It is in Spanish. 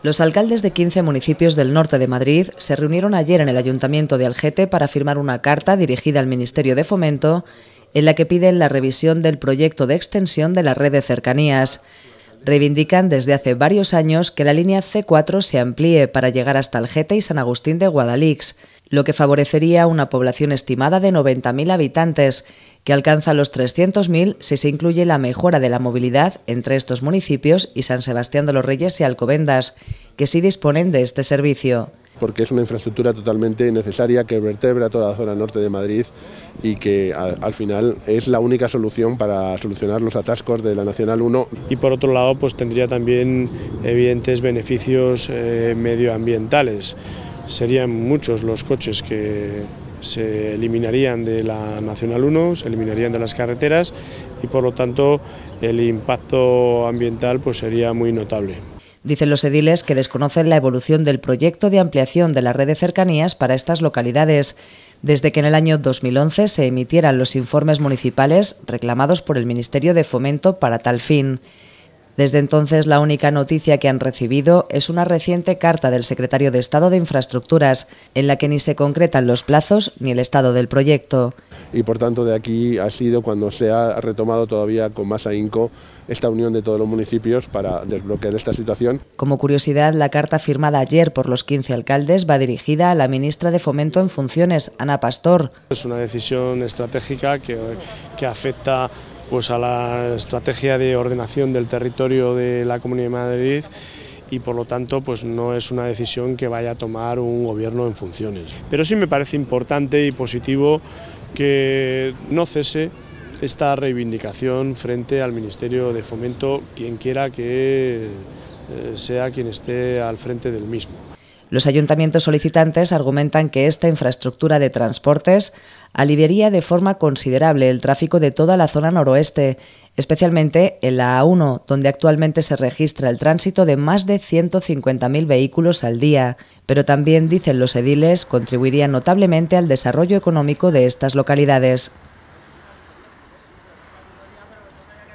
Los alcaldes de 15 municipios del norte de Madrid se reunieron ayer en el Ayuntamiento de Algete para firmar una carta dirigida al Ministerio de Fomento en la que piden la revisión del proyecto de extensión de la red de cercanías reivindican desde hace varios años que la línea C4 se amplíe para llegar hasta Algete y San Agustín de Guadalix, lo que favorecería una población estimada de 90.000 habitantes, que alcanza los 300.000 si se incluye la mejora de la movilidad entre estos municipios y San Sebastián de los Reyes y Alcobendas, que sí disponen de este servicio porque es una infraestructura totalmente necesaria que vertebra toda la zona norte de Madrid y que al final es la única solución para solucionar los atascos de la Nacional 1. Y por otro lado, pues tendría también evidentes beneficios eh, medioambientales. Serían muchos los coches que se eliminarían de la Nacional 1, se eliminarían de las carreteras y por lo tanto el impacto ambiental pues sería muy notable. Dicen los ediles que desconocen la evolución del proyecto de ampliación de la red de cercanías para estas localidades. Desde que en el año 2011 se emitieran los informes municipales reclamados por el Ministerio de Fomento para tal fin. Desde entonces, la única noticia que han recibido es una reciente carta del secretario de Estado de Infraestructuras, en la que ni se concretan los plazos ni el estado del proyecto. Y por tanto, de aquí ha sido cuando se ha retomado todavía con más ahínco esta unión de todos los municipios para desbloquear esta situación. Como curiosidad, la carta firmada ayer por los 15 alcaldes va dirigida a la ministra de Fomento en funciones, Ana Pastor. Es una decisión estratégica que, que afecta pues a la estrategia de ordenación del territorio de la Comunidad de Madrid y por lo tanto pues no es una decisión que vaya a tomar un gobierno en funciones. Pero sí me parece importante y positivo que no cese esta reivindicación frente al Ministerio de Fomento, quien quiera que eh, sea quien esté al frente del mismo. Los ayuntamientos solicitantes argumentan que esta infraestructura de transportes aliviaría de forma considerable el tráfico de toda la zona noroeste, especialmente en la A1, donde actualmente se registra el tránsito de más de 150.000 vehículos al día, pero también, dicen los ediles, contribuiría notablemente al desarrollo económico de estas localidades.